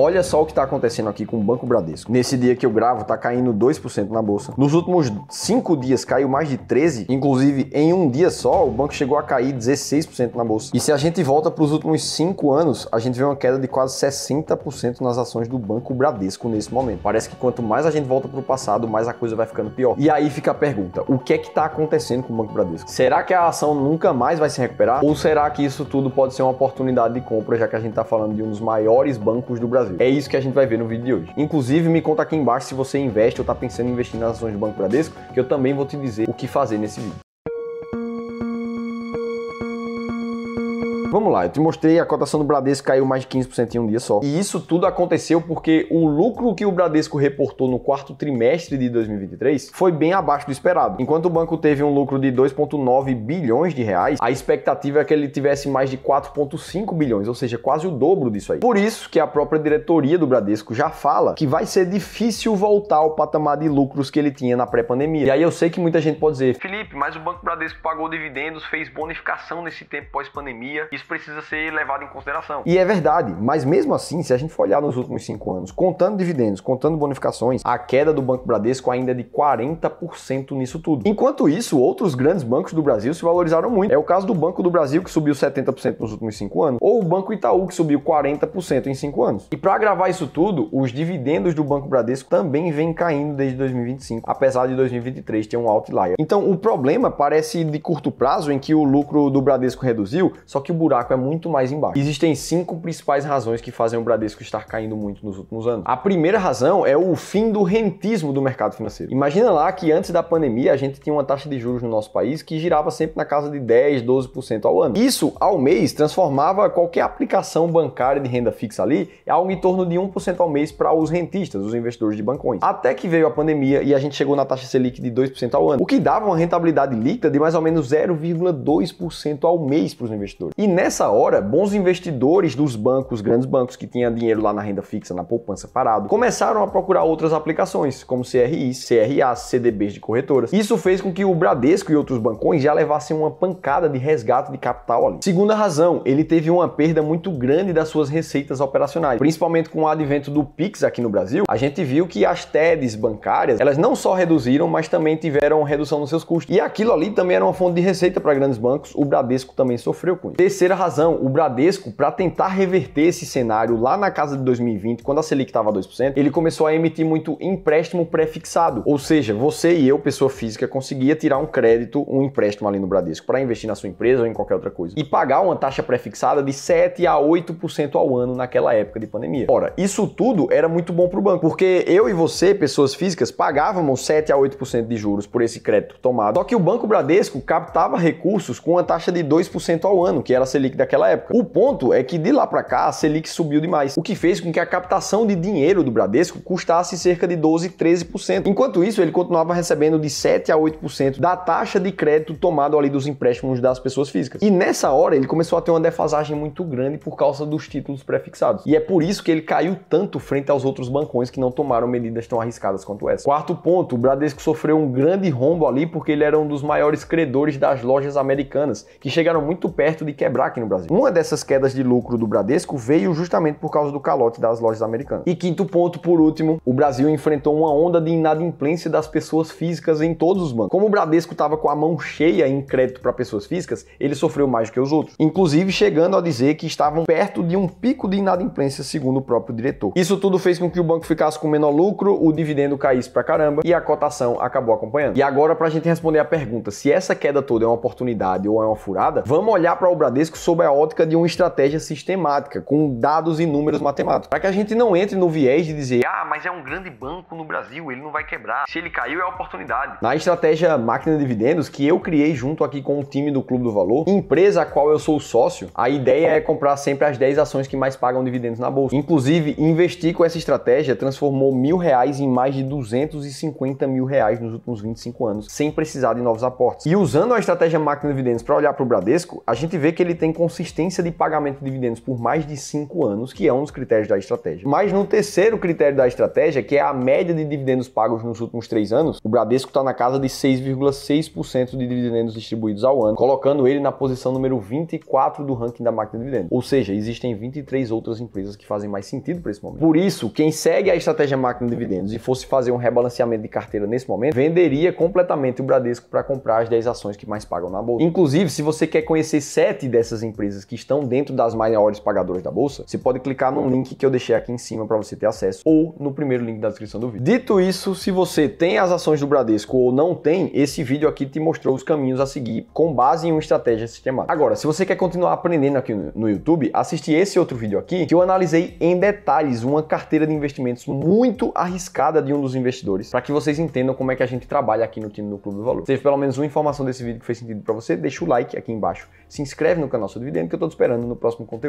Olha só o que está acontecendo aqui com o Banco Bradesco. Nesse dia que eu gravo, está caindo 2% na bolsa. Nos últimos 5 dias caiu mais de 13%, inclusive em um dia só, o banco chegou a cair 16% na bolsa. E se a gente volta para os últimos 5 anos, a gente vê uma queda de quase 60% nas ações do Banco Bradesco nesse momento. Parece que quanto mais a gente volta para o passado, mais a coisa vai ficando pior. E aí fica a pergunta: o que é que está acontecendo com o Banco Bradesco? Será que a ação nunca mais vai se recuperar? Ou será que isso tudo pode ser uma oportunidade de compra, já que a gente está falando de um dos maiores bancos do Brasil? Brasil. É isso que a gente vai ver no vídeo de hoje. Inclusive, me conta aqui embaixo se você investe ou está pensando em investir nas ações do Banco Bradesco, que eu também vou te dizer o que fazer nesse vídeo. Vamos lá, eu te mostrei a cotação do Bradesco caiu mais de 15% em um dia só. E isso tudo aconteceu porque o lucro que o Bradesco reportou no quarto trimestre de 2023 foi bem abaixo do esperado. Enquanto o banco teve um lucro de 2,9 bilhões de reais, a expectativa é que ele tivesse mais de 4,5 bilhões, ou seja, quase o dobro disso aí. Por isso que a própria diretoria do Bradesco já fala que vai ser difícil voltar ao patamar de lucros que ele tinha na pré-pandemia. E aí eu sei que muita gente pode dizer, Felipe, mas o Banco Bradesco pagou dividendos, fez bonificação nesse tempo pós-pandemia, isso isso precisa ser levado em consideração. E é verdade, mas mesmo assim, se a gente for olhar nos últimos cinco anos, contando dividendos, contando bonificações, a queda do Banco Bradesco ainda é de 40% nisso tudo. Enquanto isso, outros grandes bancos do Brasil se valorizaram muito. É o caso do Banco do Brasil, que subiu 70% nos últimos cinco anos, ou o Banco Itaú, que subiu 40% em cinco anos. E para agravar isso tudo, os dividendos do Banco Bradesco também vêm caindo desde 2025, apesar de 2023 ter um outlier. Então, o problema parece de curto prazo, em que o lucro do Bradesco reduziu, só que o buraco buraco é muito mais embaixo. Existem cinco principais razões que fazem o Bradesco estar caindo muito nos últimos anos. A primeira razão é o fim do rentismo do mercado financeiro. Imagina lá que antes da pandemia a gente tinha uma taxa de juros no nosso país que girava sempre na casa de 10, 12% ao ano. Isso, ao mês, transformava qualquer aplicação bancária de renda fixa ali em algo em torno de 1% ao mês para os rentistas, os investidores de bancões. Até que veio a pandemia e a gente chegou na taxa Selic de 2% ao ano, o que dava uma rentabilidade líquida de mais ou menos 0,2% ao mês para os investidores. E nessa Nessa hora, bons investidores dos bancos, grandes bancos que tinham dinheiro lá na renda fixa, na poupança parado, começaram a procurar outras aplicações, como CRIs, CRAs, CDBs de corretoras. Isso fez com que o Bradesco e outros bancões já levassem uma pancada de resgate de capital ali. Segunda razão, ele teve uma perda muito grande das suas receitas operacionais, principalmente com o advento do Pix aqui no Brasil. A gente viu que as TEDs bancárias, elas não só reduziram, mas também tiveram redução nos seus custos. E aquilo ali também era uma fonte de receita para grandes bancos, o Bradesco também sofreu com isso. Terceira terceira razão, o Bradesco, para tentar reverter esse cenário lá na casa de 2020, quando a Selic estava 2%, ele começou a emitir muito empréstimo pré-fixado. Ou seja, você e eu, pessoa física, conseguia tirar um crédito, um empréstimo ali no Bradesco para investir na sua empresa ou em qualquer outra coisa. E pagar uma taxa pré-fixada de 7 a 8% ao ano naquela época de pandemia. Ora, isso tudo era muito bom para o banco, porque eu e você, pessoas físicas, pagávamos 7 a 8% de juros por esse crédito tomado. Só que o Banco Bradesco captava recursos com uma taxa de 2% ao ano, que era Selic daquela época. O ponto é que de lá para cá a Selic subiu demais, o que fez com que a captação de dinheiro do Bradesco custasse cerca de 12, 13%. Enquanto isso, ele continuava recebendo de 7 a 8% da taxa de crédito tomado ali dos empréstimos das pessoas físicas. E nessa hora ele começou a ter uma defasagem muito grande por causa dos títulos prefixados. E é por isso que ele caiu tanto frente aos outros bancões que não tomaram medidas tão arriscadas quanto essa. Quarto ponto, o Bradesco sofreu um grande rombo ali porque ele era um dos maiores credores das lojas americanas, que chegaram muito perto de quebrar aqui no Brasil. Uma dessas quedas de lucro do Bradesco veio justamente por causa do calote das lojas americanas. E quinto ponto, por último, o Brasil enfrentou uma onda de inadimplência das pessoas físicas em todos os bancos. Como o Bradesco estava com a mão cheia em crédito para pessoas físicas, ele sofreu mais do que os outros, inclusive chegando a dizer que estavam perto de um pico de inadimplência, segundo o próprio diretor. Isso tudo fez com que o banco ficasse com menor lucro, o dividendo caísse pra caramba e a cotação acabou acompanhando. E agora, pra gente responder a pergunta se essa queda toda é uma oportunidade ou é uma furada, vamos olhar para o Bradesco risco sob a ótica de uma estratégia sistemática, com dados e números matemáticos. Para que a gente não entre no viés de dizer, ah, mas é um grande banco no Brasil, ele não vai quebrar. Se ele caiu, é oportunidade. Na estratégia máquina de dividendos, que eu criei junto aqui com o time do Clube do Valor, empresa a qual eu sou sócio, a ideia é comprar sempre as 10 ações que mais pagam dividendos na bolsa. Inclusive, investir com essa estratégia transformou mil reais em mais de 250 mil reais nos últimos 25 anos, sem precisar de novos aportes. E usando a estratégia máquina de dividendos para olhar para o Bradesco, a gente vê que ele tem tem consistência de pagamento de dividendos por mais de cinco anos, que é um dos critérios da estratégia. Mas no terceiro critério da estratégia, que é a média de dividendos pagos nos últimos três anos, o Bradesco está na casa de 6,6% de dividendos distribuídos ao ano, colocando ele na posição número 24 do ranking da máquina de dividendos. Ou seja, existem 23 outras empresas que fazem mais sentido para esse momento. Por isso, quem segue a estratégia máquina de dividendos e fosse fazer um rebalanceamento de carteira nesse momento, venderia completamente o Bradesco para comprar as 10 ações que mais pagam na bolsa. Inclusive, se você quer conhecer 7 dessas dessas empresas que estão dentro das maiores pagadoras da bolsa, você pode clicar no link que eu deixei aqui em cima para você ter acesso ou no primeiro link da descrição do vídeo. Dito isso, se você tem as ações do Bradesco ou não tem, esse vídeo aqui te mostrou os caminhos a seguir com base em uma estratégia sistemática. Agora, se você quer continuar aprendendo aqui no YouTube, assiste esse outro vídeo aqui que eu analisei em detalhes uma carteira de investimentos muito arriscada de um dos investidores para que vocês entendam como é que a gente trabalha aqui no time do Clube do Valor. Se teve pelo menos uma informação desse vídeo que fez sentido para você, deixa o like aqui embaixo, se inscreve no canal nosso dividendo, que eu estou esperando no próximo conteúdo.